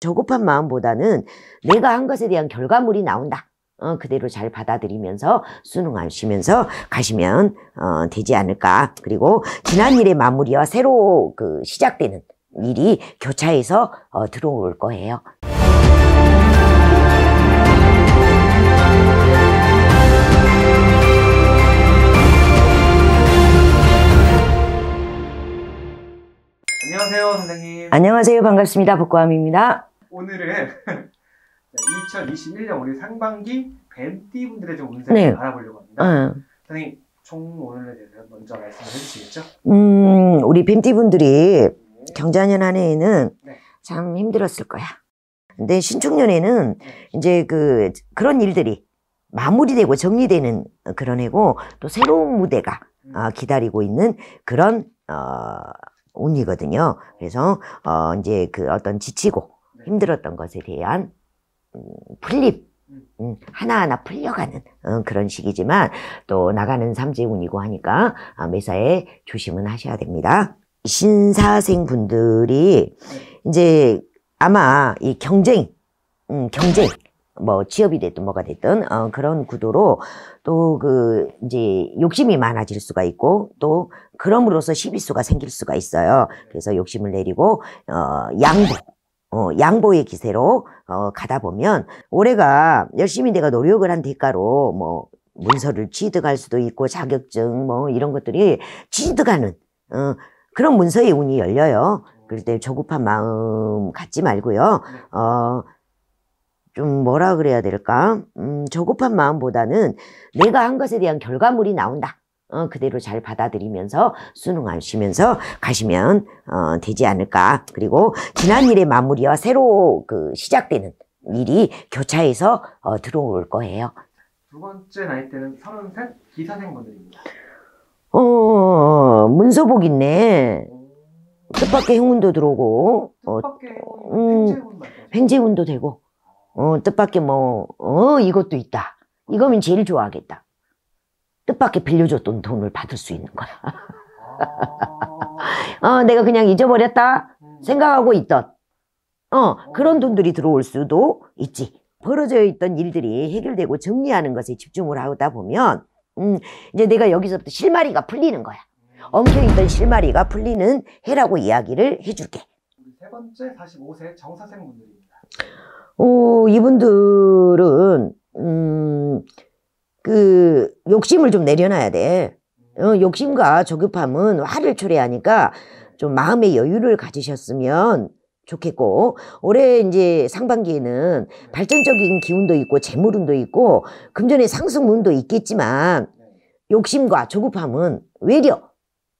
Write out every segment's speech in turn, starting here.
저급한 마음보다는 내가 한 것에 대한 결과물이 나온다. 어, 그대로 잘 받아들이면서 수능하시면서 가시면 어, 되지 않을까. 그리고 지난 일의 마무리와 새로 그 시작되는 일이 교차해서 어, 들어올 거예요. 안녕하세요, 선생님. 안녕하세요. 반갑습니다. 복고함입니다. 오늘은 2021년 우리 상반기 뱀띠 분들의 좀 운세를 네. 알아보려고 합니다. 네. 선생님, 총 오늘에 대해서 먼저 말씀해 주시겠죠? 음, 우리 뱀띠 분들이 네. 경자년 한에는 네. 참 힘들었을 거야. 근데 신축년에는 네. 이제 그 그런 일들이 마무리되고 정리되는 그런 해고 또 새로운 무대가 음. 어, 기다리고 있는 그런 어, 운이거든요. 그래서 어, 이제 그 어떤 지치고 힘들었던 것에 대한 음, 풀립 음. 음, 하나하나 풀려가는 음, 그런 식이지만 또 나가는 삼재운이고 하니까 아, 매사에 조심은 하셔야 됩니다. 신사생 분들이 네. 이제 아마 이 경쟁, 음, 경쟁 뭐 취업이 됐든 뭐가 됐든 어, 그런 구도로 또 그 이제 욕심이 많아질 수가 있고 또 그럼으로써 시비수가 생길 수가 있어요. 그래서 욕심을 내리고 어, 양복 어, 양보의 기세로 어, 가다 보면 올해가 열심히 내가 노력을 한 대가로 뭐 문서를 취득할 수도 있고 자격증 뭐 이런 것들이 취득하는 어, 그런 문서의 운이 열려요. 그럴 때 조급한 마음 갖지 말고요. 어, 좀 뭐라 그래야 될까? 음, 조급한 마음보다는 내가 한 것에 대한 결과물이 나온다. 어, 그대로 잘 받아들이면서 수능하시면서 가시면 어, 되지 않을까. 그리고 지난 일의 마무리와 새로 그 시작되는 일이 교차해서 어, 들어올 거예요. 두 번째 나이 때는 33 기사생분들입니다. 어, 문서복 있네. 뜻밖의 행운도 들어오고, 어, 뜻밖의 음, 횡재운도 되고, 어, 뜻밖의 뭐, 어, 이것도 있다. 이거면 제일 좋아하겠다. 뜻밖의 빌려줬던 돈을 받을 수 있는 거야. 아. 어, 내가 그냥 잊어버렸다 생각하고 있던 어, 그런 돈들이 들어올 수도 있지. 벌어져 있던 일들이 해결되고 정리하는 것에 집중을 하다 보면 음, 이제 내가 여기서부터 실마리가 풀리는 거야. 엉켜있던 실마리가 풀리는 해라고 이야기를 해줄게. 세 번째 45세 정사생 분들입니다. 오, 이분들은 음, 그 욕심을 좀 내려놔야 돼. 어, 욕심과 조급함은 화를 초래하니까 좀 마음의 여유를 가지셨으면 좋겠고 올해 이제 상반기에는 발전적인 기운도 있고 재물운도 있고 금전의 상승운도 있겠지만 욕심과 조급함은 외려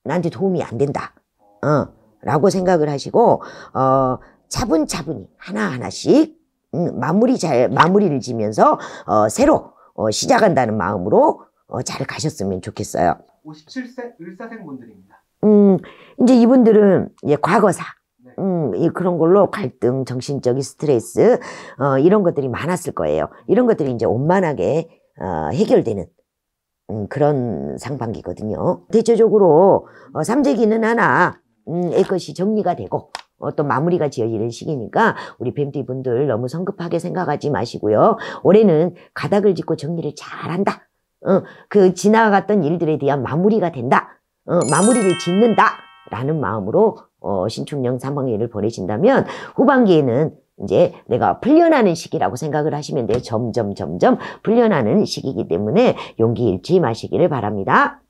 나한테 도움이 안 된다. 어, 라고 생각을 하시고 어, 차분차분히 하나하나씩 음, 마무리 잘 마무리를 지면서 어, 새로 어, 시작한다는 마음으로 어, 잘 가셨으면 좋겠어요. 57세 을사생 분들입니다. 음, 이제 이분들은 예, 과거사. 네. 음, 이 그런 걸로 갈등, 정신적인 스트레스, 어, 이런 것들이 많았을 거예요. 이런 것들이 이제 원만하게, 어, 해결되는, 음, 그런 상반기거든요. 대체적으로, 어, 삼재기는 하나, 음, 애 것이 정리가 되고, 어떤 마무리가 지어지는 시기니까 우리 뱀띠 분들 너무 성급하게 생각하지 마시고요. 올해는 가닥을 짓고 정리를 잘한다. 어, 그 지나갔던 일들에 대한 마무리가 된다. 어, 마무리를 짓는다. 라는 마음으로 어, 신축령3학기을 보내신다면 후반기에는 이제 내가 풀려나는 시기라고 생각을 하시면 돼요. 점점 점점 풀려나는 시기이기 때문에 용기 잃지 마시기를 바랍니다.